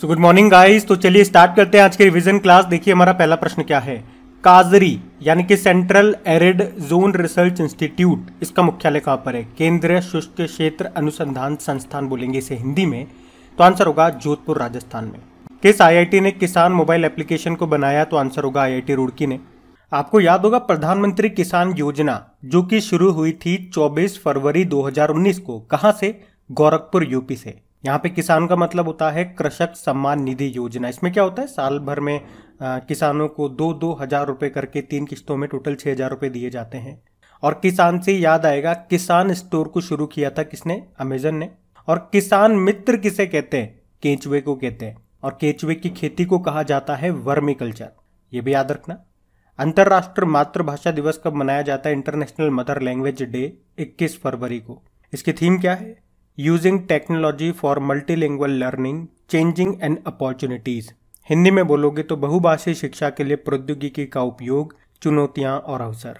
so good morning guys तो चलिए start करते हैं आज के रिवीजन क्लास देखिए हमारा पहला प्रश्न क्या है काजरी यानी कि central arid zone research institute इसका मुख्यालय कहाँ पर है केंद्रीय शुष्क क्षेत्र अनुसंधान संस्थान बोलेंगे इसे हिंदी में तो आंसर होगा जोधपुर राजस्थान में किस आईआईटी ने किसान मोबाइल एप्लीकेशन को बनाया तो आंसर होगा आईआईटी रुड़की ने आपको याद होगा प्रधानमंत्री किसान योजना जो कि शुरू हुई थी 24 फरवरी 2019 को कहां से गोरखपुर यूपी से यहाँ पे किसान का मतलब होता है कृषक सम्मान निधि योजना इसमें क्या होता है साल भर में आ, किसानों को दो दो हजार रुपये करके तीन किस्तों में टोटल छः हजार रुपये दिए जाते हैं और किसान से याद आएगा किसान स्टोर को शुरू किया था किसने अमेजन ने और किसान मित्र किसे कहते हैं केंचुए को कहते हैं और केंचुए की खेती को कहा जाता है वर्मी कल्चर ये भी याद रखना अंतर्राष्ट्रीय मातृभाषा दिवस कब मनाया जाता है इंटरनेशनल मदर लैंग्वेज डे 21 फरवरी को इसकी थीम क्या है using technology for multilingual learning changing and opportunities Hindi में बोलोगे तो बहुभाषी शिक्षा के लिए प्रौद्योगिकी का उपयोग चुनौतियां और अवसर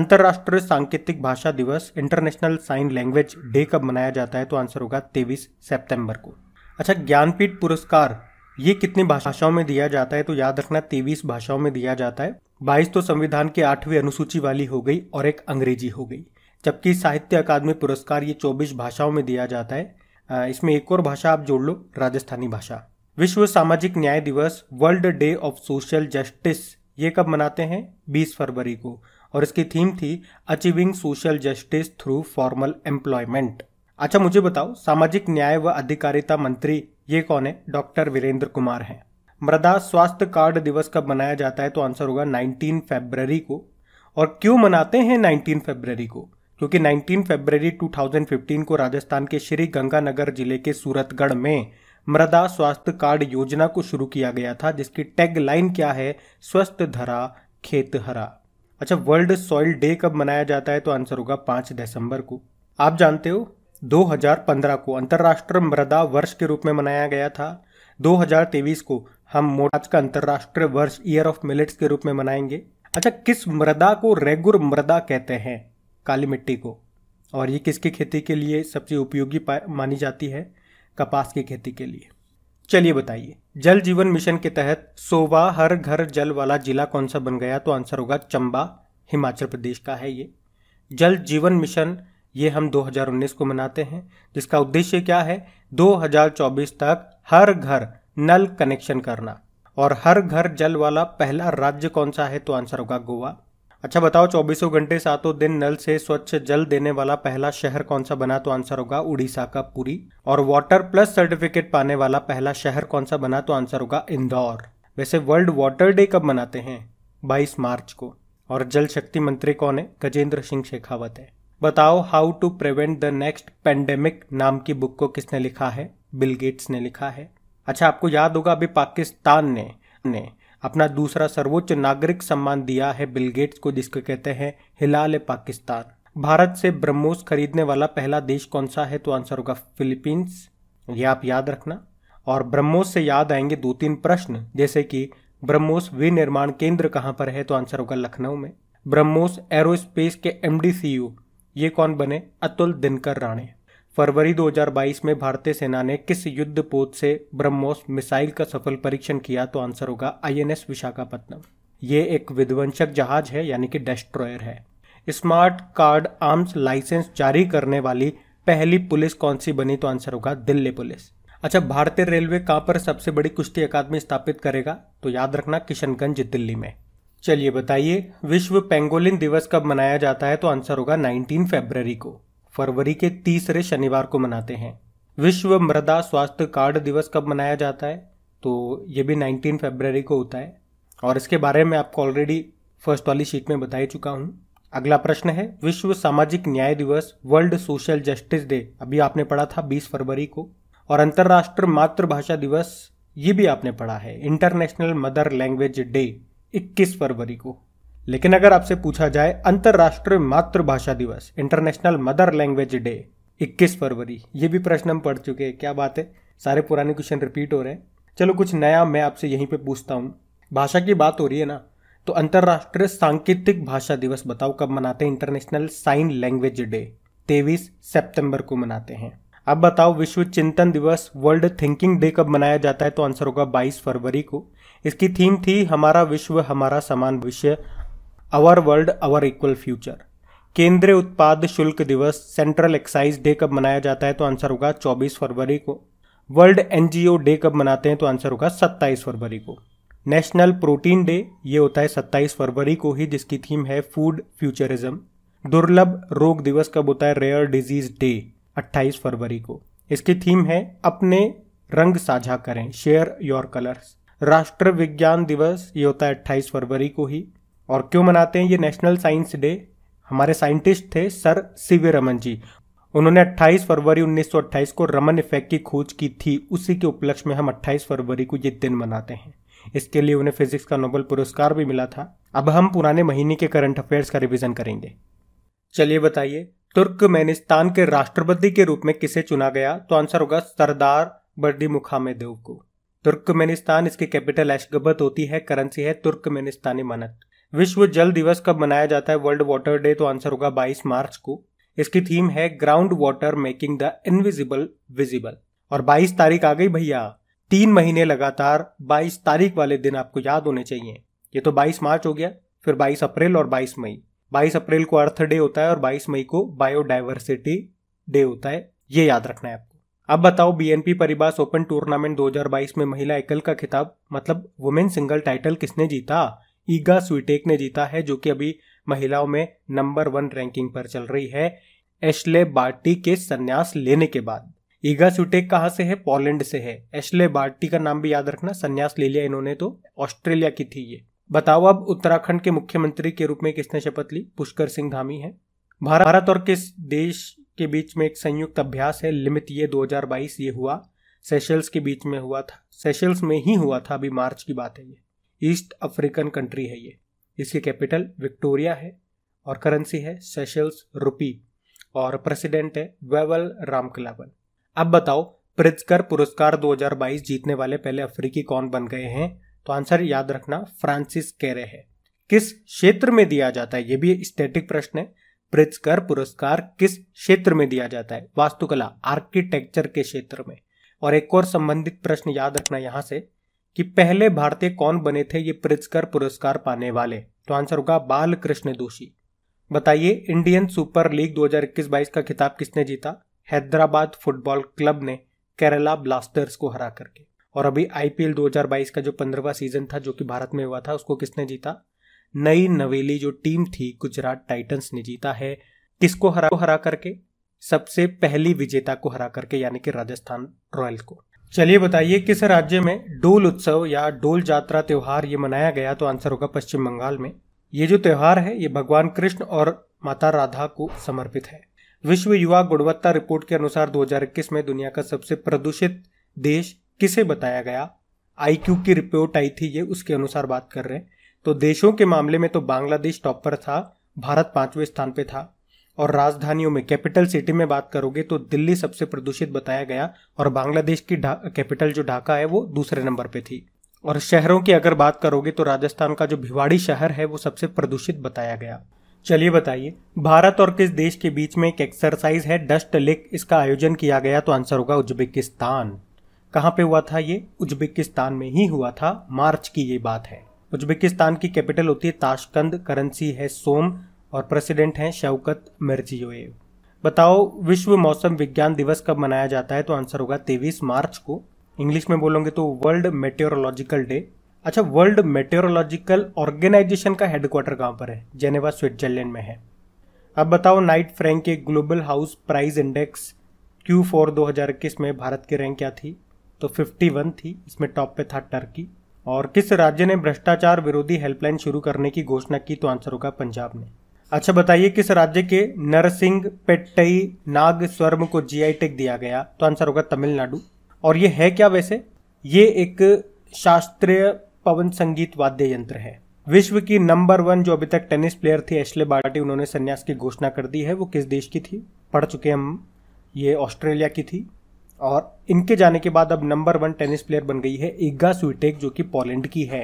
अंतर्राष्ट्रीय सांकेतिक भाषा दिवस इंटरनेशनल साइन लैंग्वेज डे कब मनाया जाता है तो आंसर होगा तेईस सितंबर को अच्छा ज्ञानपीठ पुरस्कार ये कितनी भाषाओं में दिया जाता है तो याद रखना तेईस भाषाओं में दिया जाता है बाईस तो संविधान की आठवीं अनुसूची वाली हो गई और एक अंग्रेजी हो गई जबकि साहित्य अकादमी पुरस्कार ये 24 भाषाओं में दिया जाता है इसमें एक और भाषा आप जोड़ लो राजस्थानी भाषा विश्व सामाजिक न्याय दिवस world day of social justice ये कब मनाते हैं 20 फरवरी को और इसकी थीम थी achieving social justice through formal employment अच्छा मुझे बताओ सामाजिक न्याय व अधिकारिता मंत्री ये कौन है डॉक्टर वीरेंद्र कुमार हैं मृदा स्वास्थ्य कार्ड दिवस कब मनाया जाता है तो आंसर होगा 19 फरवरी को और क्यों मनाते हैं 19 फरवरी को क्योंकि 19 फरवरी 2015 को राजस्थान के श्री गंगानगर जिले के सूरतगढ़ में मृदा स्वास्थ्य कार्ड योजना को शुरू किया गया था जिसकी टैग लाइन क्या है स्वस्थ धरा खेत हरा अच्छा वर्ल्ड सॉइल डे कब मनाया जाता है तो आंसर होगा पांच दिसंबर को आप जानते हो 2015 को अंतर्राष्ट्रीय मृदा वर्ष के रूप में मनाया गया था 2023 को हम मोटाज का अंतर्राष्ट्रीय वर्ष ईयर ऑफ मिलेट्स के रूप में मनाएंगे अच्छा किस मृदा को रेगुर मृदा कहते हैं काली मिट्टी को और ये किसकी खेती के लिए सबसे उपयोगी मानी जाती है कपास की खेती के लिए चलिए बताइए जल जीवन मिशन के तहत सोवा हर घर जल वाला जिला कौन सा बन गया तो आंसर होगा चंबा हिमाचल प्रदेश का है ये जल जीवन मिशन ये हम 2019 को मनाते हैं जिसका उद्देश्य क्या है 2024 तक हर घर नल कनेक्शन करना और हर घर जल वाला पहला राज्य कौन सा है तो आंसर होगा गोवा अच्छा बताओ चौबीसों घंटे सातों दिन नल से स्वच्छ जल देने वाला पहला शहर कौन सा बना तो आंसर होगा उड़ीसा का पुरी और वाटर प्लस सर्टिफिकेट पाने वाला पहला शहर कौन सा बना तो आंसर होगा इंदौर वैसे वर्ल्ड वाटर डे कब मनाते हैं 22 मार्च को और जल शक्ति मंत्री कौन है गजेंद्र सिंह शेखावत है बताओ how to prevent the next pandemic नाम की बुक को किसने लिखा है बिल गेट्स ने लिखा है अच्छा आपको याद होगा अभी पाकिस्तान ने ने अपना दूसरा सर्वोच्च नागरिक सम्मान दिया है बिल गेट्स को जिसको कहते हैं हिलाल पाकिस्तान भारत से ब्रह्मोस खरीदने वाला पहला देश कौन सा है तो आंसर होगा फिलीपींस ये आप याद रखना और ब्रह्मोस से याद आएंगे दो तीन प्रश्न जैसे कि ब्रह्मोस विनिर्माण केंद्र कहाँ पर है तो आंसर होगा लखनऊ में ब्रह्मोस एरोस्पेस के एम ये कौन बने अतुल दिनकर राणे फरवरी 2022 में भारतीय सेना ने किस युद्ध पोत से ब्रह्मोस मिसाइल का सफल परीक्षण किया तो आंसर होगा आईएनएस विशाखापत्तनम ये एक विध्वंसक जहाज है यानी कि डेस्ट्रॉयर है स्मार्ट कार्ड आर्म्स लाइसेंस जारी करने वाली पहली पुलिस कौन सी बनी तो आंसर होगा दिल्ली पुलिस अच्छा भारतीय रेलवे कहाँ पर सबसे बड़ी कुश्ती अकादमी स्थापित करेगा तो याद रखना किशनगंज दिल्ली में चलिए बताइए विश्व पेंगोलिन दिवस कब मनाया जाता है तो आंसर होगा 19 फरवरी को फरवरी के तीसरे शनिवार को मनाते हैं विश्व मृदा स्वास्थ्य कार्ड दिवस कब मनाया जाता है तो ये भी 19 फरवरी को होता है और इसके बारे में आपको ऑलरेडी फर्स्ट वाली शीट में बताई चुका हूँ अगला प्रश्न है विश्व सामाजिक न्याय दिवस वर्ल्ड सोशल जस्टिस डे अभी आपने पढ़ा था 20 फरवरी को और अंतर्राष्ट्रीय मातृभाषा दिवस ये भी आपने पढ़ा है इंटरनेशनल मदर लैंग्वेज डे 21 फरवरी को लेकिन अगर आपसे पूछा जाए अंतर्राष्ट्रीय मातृभाषा दिवस इंटरनेशनल मदर लैंग्वेज डे 21 फरवरी ये भी प्रश्न हम पढ़ चुके हैं क्या बात है सारे पुराने क्वेश्चन रिपीट हो रहे हैं चलो कुछ नया मैं आपसे यहीं पे पूछता हूँ भाषा की बात हो रही है ना तो अंतर्राष्ट्रीय सांकेतिक भाषा दिवस बताओ कब मनाते हैं इंटरनेशनल साइन लैंग्वेज डे तेईस सेप्टेम्बर को मनाते हैं अब बताओ विश्व चिंतन दिवस वर्ल्ड थिंकिंग डे कब मनाया जाता है तो आंसर होगा 22 फरवरी को इसकी थीम थी हमारा विश्व हमारा समान विषय our world our equal future केंद्रीय उत्पाद शुल्क दिवस सेंट्रल एक्साइज डे कब मनाया जाता है तो आंसर होगा 24 फरवरी को वर्ल्ड एनजीओ डे कब मनाते हैं तो आंसर होगा 27 फरवरी को नेशनल प्रोटीन डे ये होता है 27 फरवरी को ही जिसकी थीम है फूड फ्यूचरिज्म दुर्लभ रोग दिवस कब होता है रेयर डिजीज डे 28 फरवरी को इसकी थीम है अपने रंग साझा करें शेयर योर कलर्स राष्ट्र विज्ञान दिवस ये होता है 28 फरवरी को ही और क्यों मनाते हैं ये नेशनल साइंस डे हमारे साइंटिस्ट थे sir C V Raman ji उन्होंने 28 फरवरी 1928 को रमन इफेक्ट की खोज की थी उसी के उपलक्ष्य में हम 28 फरवरी को ये दिन मनाते हैं इसके लिए उन्हें फिजिक्स का नोबेल पुरस्कार भी मिला था अब हम पुराने महीने के करंट अफेयर्स का रिवीजन करेंगे चलिए बताइए तुर्कमेनिस्तान के राष्ट्रपति के रूप में किसे चुना गया तो आंसर होगा सरदार बर्दी मुखामेदेव को तुर्कमेनिस्तान इसकी कैपिटल एशगबत होती है करेंसी है तुर्कमेनिस्तानी मनत विश्व जल दिवस कब मनाया जाता है वर्ल्ड वाटर डे तो आंसर होगा 22 मार्च को इसकी थीम है ground water making the invisible visible और 22 तारीख आ गई भैया तीन महीने लगातार 22 तारीख वाले दिन आपको याद होने चाहिए ये तो 22 मार्च हो गया फिर 22 अप्रैल और 22 मई 22 अप्रैल को अर्थ डे होता है और 22 मई को बायोडाइवर्सिटी डे होता है ये याद रखना है आपको अब बताओ बीएनपी परिभाष ओपन टूर्नामेंट 2022 में महिला एकल का खिताब मतलब वुमेन सिंगल टाइटल किसने जीता ईगा स्वीटेक ने जीता है जो कि अभी महिलाओं में नंबर वन रैंकिंग पर चल रही है एशले बार्टी के संन्यास लेने के बाद ईगा स्वीटेक कहाँ से है पोलैंड से है एशले बार्टी का नाम भी याद रखना संन्यास ले लिया इन्होंने तो ऑस्ट्रेलिया की थी ये बताओ अब उत्तराखंड के मुख्यमंत्री के रूप में किसने शपथ ली पुष्कर सिंह धामी है भारत और किस देश के बीच में एक संयुक्त अभ्यास है लिमित ये 2022 ये हुआ सेशल्स के बीच में हुआ था सेशल्स में ही हुआ था अभी मार्च की बात है ये ईस्ट अफ्रीकन कंट्री है ये इसकी कैपिटल विक्टोरिया है और करेंसी है सेशल्स रुपी और प्रेसिडेंट है वेवल रामकलावन अब बताओ प्रिजकर पुरस्कार 2022 जीतने वाले पहले अफ्रीकी कौन बन गए हैं तो आंसर याद रखना फ्रांसिस केरे है किस क्षेत्र में दिया जाता है ये भी स्टैटिक प्रश्न है प्रिजकर पुरस्कार किस क्षेत्र में दिया जाता है वास्तुकला आर्किटेक्चर के क्षेत्र में और एक और संबंधित प्रश्न याद रखना यहाँ से कि पहले भारतीय कौन बने थे ये प्रिजकर पुरस्कार पाने वाले तो आंसर होगा बालकृष्ण दोषी बताइए इंडियन सुपर लीग 2021-22 का खिताब किसने जीता हैदराबाद फुटबॉल क्लब ने केरला ब्लास्टर्स को हरा करके और अभी आईपीएल 2022 का जो पंद्रहवा सीजन था जो कि भारत में हुआ था उसको किसने जीता नई नवेली जो टीम थी गुजरात टाइटंस ने जीता है किसको हरा को हरा करके सबसे पहली विजेता को हरा करके यानी कि राजस्थान रॉयल्स को चलिए बताइए किस राज्य में डोल उत्सव या डोल जात्रा त्यौहार ये मनाया गया तो आंसर होगा पश्चिम बंगाल में ये जो त्यौहार है ये भगवान कृष्ण और माता राधा को समर्पित है विश्व युवा गुणवत्ता रिपोर्ट के अनुसार 2021 में दुनिया का सबसे प्रदूषित देश किसे बताया गया आई की रिपोर्ट आई थी ये उसके अनुसार बात कर रहे हैं तो देशों के मामले में तो बांग्लादेश टॉप पर था भारत पांचवें स्थान पे था और राजधानियों में कैपिटल सिटी में बात करोगे तो दिल्ली सबसे प्रदूषित बताया गया और बांग्लादेश की कैपिटल जो ढाका है वो दूसरे नंबर पे थी और शहरों की अगर बात करोगे तो राजस्थान का जो भिवाड़ी शहर है वो सबसे प्रदूषित बताया गया चलिए बताइए भारत और किस देश के बीच में एक एक्सरसाइज है डस्ट लेक इसका आयोजन किया गया तो आंसर होगा उज्बेकिस्तान कहाँ पे हुआ था ये उज्बेकिस्तान में ही हुआ था मार्च की ये बात है उज्बेकिस्तान की कैपिटल होती है ताशकंद करेंसी है सोम और प्रेसिडेंट हैं शवकत मिर्जियोएव बताओ विश्व मौसम विज्ञान दिवस कब मनाया जाता है तो आंसर होगा तेईस मार्च को इंग्लिश में बोलोगे तो वर्ल्ड मेटेरोलॉजिकल डे अच्छा वर्ल्ड मेटेरोलॉजिकल ऑर्गेनाइजेशन का हेडक्वार्टर कहाँ पर है जेनेवा स्विट्जरलैंड में है अब बताओ नाइट फ्रैंक के global house price index Q four दो में भारत की रैंक क्या थी तो 51 थी इसमें टॉप पे था टर्की और किस राज्य ने भ्रष्टाचार विरोधी हेल्पलाइन शुरू करने की घोषणा की तो आंसर होगा पंजाब ने अच्छा बताइए किस राज्य के नरसिंह पेट्टई नाग स्वर्म को आई टेक दिया गया तो आंसर होगा तमिलनाडु और ये है क्या वैसे ये एक शास्त्रीय पवन संगीत वाद्य यंत्र है विश्व की नंबर वन जो अभी तक टेनिस प्लेयर थी एशले बाटी उन्होंने संन्यास की घोषणा कर दी है वो किस देश की थी पढ़ चुके हम ये ऑस्ट्रेलिया की थी और इनके जाने के बाद अब नंबर वन टेनिस प्लेयर बन गई है इग्गा स्वीटेक जो कि पोलैंड की है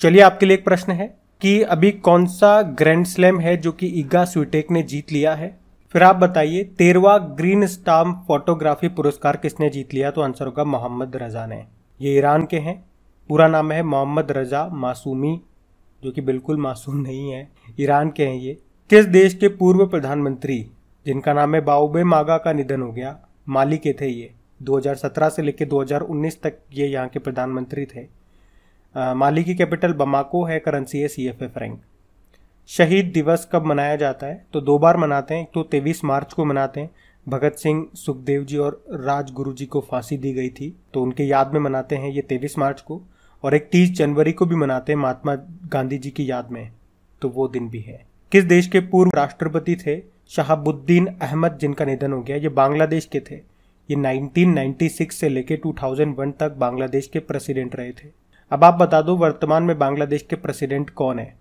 चलिए आपके लिए एक प्रश्न है कि अभी कौन सा ग्रैंड स्लैम है जो कि ईगा स्वीटेक ने जीत लिया है फिर आप बताइए तेरवा ग्रीन स्टाम फोटोग्राफी पुरस्कार किसने जीत लिया तो आंसर होगा मोहम्मद रजा ने ये ईरान के हैं पूरा नाम है मोहम्मद रजा मासूमी जो कि बिल्कुल मासूम नहीं है ईरान के हैं ये किस देश के पूर्व प्रधानमंत्री जिनका नाम है बाउबे मागा का निधन हो गया माली के थे ये 2017 से लेकर 2019 तक ये यहाँ के प्रधानमंत्री थे माली की कैपिटल बमाको है करेंसी है सी एफ ए फ्रैंक शहीद दिवस कब मनाया जाता है तो दो बार मनाते हैं एक तो तेईस मार्च को मनाते हैं भगत सिंह सुखदेव जी और राजगुरु जी को फांसी दी गई थी तो उनके याद में मनाते हैं ये तेईस मार्च को और एक तीस जनवरी को भी मनाते हैं महात्मा गांधी जी की याद में तो वो दिन भी है किस देश के पूर्व राष्ट्रपति थे शहाबुद्दीन अहमद जिनका निधन हो गया ये बांग्लादेश के थे ये 1996 से लेकर 2001 तक बांग्लादेश के प्रेसिडेंट रहे थे अब आप बता दो वर्तमान में बांग्लादेश के प्रेसिडेंट कौन है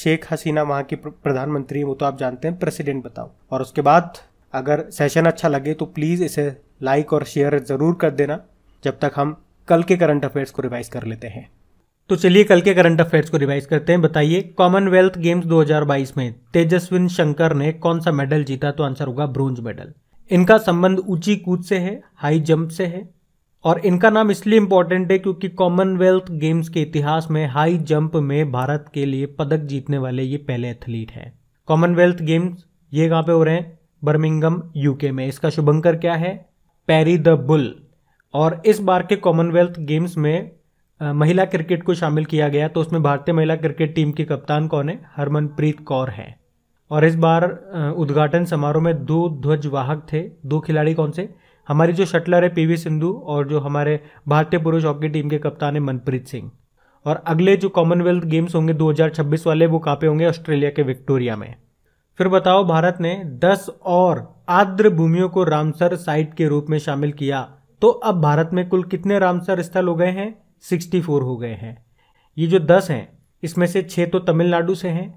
शेख हसीना वहाँ की प्रधानमंत्री वो तो आप जानते हैं प्रेसिडेंट बताओ और उसके बाद अगर सेशन अच्छा लगे तो प्लीज़ इसे लाइक और शेयर ज़रूर कर देना जब तक हम कल के करंट अफेयर्स को रिवाइज कर लेते हैं तो चलिए कल के करंट अफेयर्स को रिवाइज करते हैं बताइए कॉमनवेल्थ गेम्स 2022 में तेजस्विन शंकर ने कौन सा मेडल जीता तो आंसर होगा ब्रोंज मेडल इनका संबंध ऊंची कूद से है हाई जंप से है और इनका नाम इसलिए इम्पोर्टेंट है क्योंकि कॉमनवेल्थ गेम्स के इतिहास में हाई जंप में भारत के लिए पदक जीतने वाले ये पहले एथलीट हैं कॉमनवेल्थ गेम्स ये कहाँ पे हो रहे हैं बर्मिंगम यूके में इसका शुभंकर क्या है पैरी द बुल और इस बार के कॉमनवेल्थ गेम्स में महिला क्रिकेट को शामिल किया गया तो उसमें भारतीय महिला क्रिकेट टीम की कप्तान कौन है हरमनप्रीत कौर हैं और इस बार उद्घाटन समारोह में दो ध्वजवाहक थे दो खिलाड़ी कौन से हमारी जो शटलर है पीवी सिंधु और जो हमारे भारतीय पुरुष हॉकी टीम के कप्तान है मनप्रीत सिंह और अगले जो कॉमनवेल्थ गेम्स होंगे 2026 वाले वो कापे होंगे ऑस्ट्रेलिया के विक्टोरिया में फिर बताओ भारत ने 10 और आर्द्र भूमियों को रामसर साइट के रूप में शामिल किया तो अब भारत में कुल कितने रामसर स्थल हो गए हैं 64 हो गए हैं ये जो 10 हैं इसमें से छः तो तमिलनाडु से हैं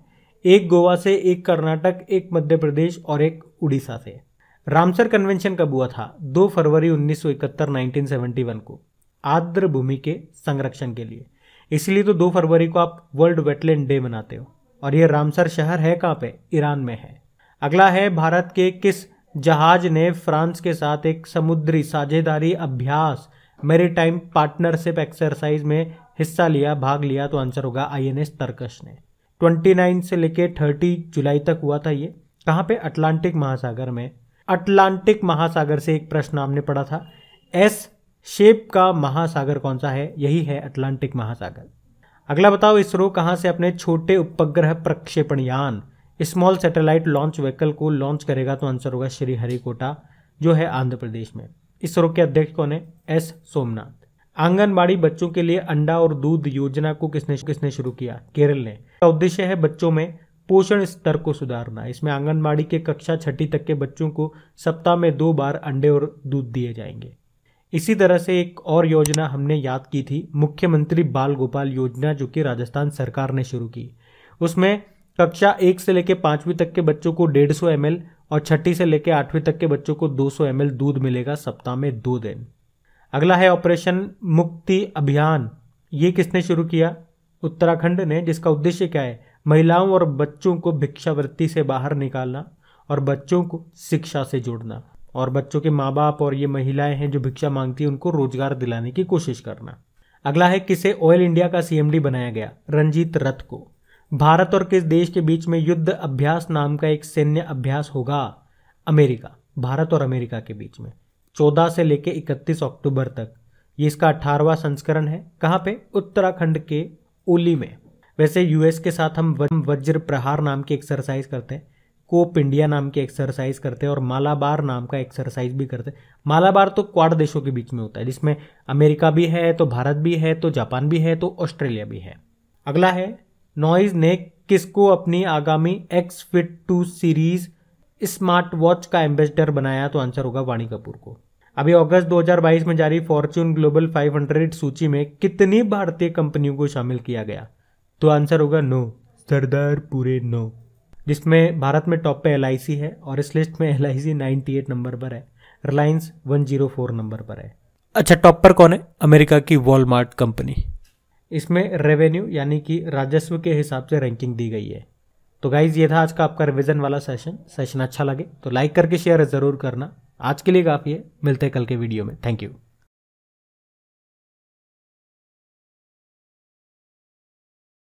एक गोवा से एक कर्नाटक एक मध्य प्रदेश और एक उड़ीसा से रामसर कन्वेंशन कब हुआ था 2 फरवरी 1971 1971 को आर्द्र भूमि के संरक्षण के लिए इसलिए तो 2 फरवरी को आप वर्ल्ड वेटलैंड डे मनाते हो और ये रामसर शहर है कहाँ पे ईरान में है अगला है भारत के किस जहाज ने फ्रांस के साथ एक समुद्री साझेदारी अभ्यास मेरी टाइम पार्टनरशिप एक्सरसाइज में हिस्सा लिया भाग लिया तो आंसर होगा आई एस तर्कश ने ट्वेंटी से लेकर थर्टी जुलाई तक हुआ था ये कहाँ पे अटलांटिक महासागर में अटलांटिक महासागर से एक प्रश्न आपने पढ़ा था एस शेप का महासागर कौन सा है यही है अटलांटिक महासागर अगला बताओ इसरो कहाँ से अपने छोटे उपग्रह प्रक्षेपण यान स्मॉल सैटेलाइट लॉन्च व्हीकल को लॉन्च करेगा तो आंसर होगा श्रीहरिकोटा जो है आंध्र प्रदेश में इसरो के अध्यक्ष कौन है एस सोमनाथ आंगनबाड़ी बच्चों के लिए अंडा और दूध योजना को किसने किसने शुरू किया केरल ने उद्देश्य है बच्चों में पोषण स्तर को सुधारना इसमें आंगनबाड़ी के कक्षा छठी तक के बच्चों को सप्ताह में दो बार अंडे और दूध दिए जाएंगे इसी तरह से एक और योजना हमने याद की थी मुख्यमंत्री बाल गोपाल योजना जो कि राजस्थान सरकार ने शुरू की उसमें कक्षा एक से लेकर पाँचवीं तक के बच्चों को डेढ़ सौ एम और छठी से लेकर आठवीं तक के बच्चों को दो सौ एम दूध मिलेगा सप्ताह में दो दिन अगला है ऑपरेशन मुक्ति अभियान ये किसने शुरू किया उत्तराखंड ने जिसका उद्देश्य क्या है महिलाओं और बच्चों को भिक्षावृत्ति से बाहर निकालना और बच्चों को शिक्षा से जोड़ना और बच्चों के माँ बाप और ये महिलाएं हैं जो भिक्षा मांगती हैं उनको रोजगार दिलाने की कोशिश करना अगला है किसे ऑयल इंडिया का सीएमडी बनाया गया रंजीत रथ को भारत और किस देश के बीच में युद्ध अभ्यास नाम का एक सैन्य अभ्यास होगा अमेरिका भारत और अमेरिका के बीच में 14 से लेकर 31 अक्टूबर तक ये इसका अठारवा संस्करण है कहाँ पे उत्तराखंड के ओली में वैसे यूएस के साथ हम वज्र प्रहार नाम की एक्सरसाइज करते हैं कोप इंडिया नाम की एक्सरसाइज करते हैं और मालाबार नाम का एक्सरसाइज भी करते हैं मालाबार तो क्वाड देशों के बीच में होता है जिसमें अमेरिका भी है तो भारत भी है तो जापान भी है तो ऑस्ट्रेलिया भी है अगला है नॉइज ने किसको अपनी आगामी X fit two series smart watch का एम्बेसडर बनाया तो आंसर होगा वाणी कपूर को अभी अगस्त 2022 में जारी फॉर्च्यून ग्लोबल 500 सूची में कितनी भारतीय कंपनियों को शामिल किया गया तो आंसर होगा नो सरदार पूरे नो जिसमें भारत में टॉप पे एल है और इस लिस्ट में एल आई नंबर पर है रिलायंस 104 नंबर पर है अच्छा टॉप पर कौन है अमेरिका की वॉलमार्ट कंपनी इसमें रेवेन्यू यानी कि राजस्व के हिसाब से रैंकिंग दी गई है तो गाइज ये था आज का आपका रिविजन वाला सेशन सेशन अच्छा लगे तो लाइक करके शेयर ज़रूर करना आज के लिए काफ़ी है मिलते हैं कल के वीडियो में थैंक यू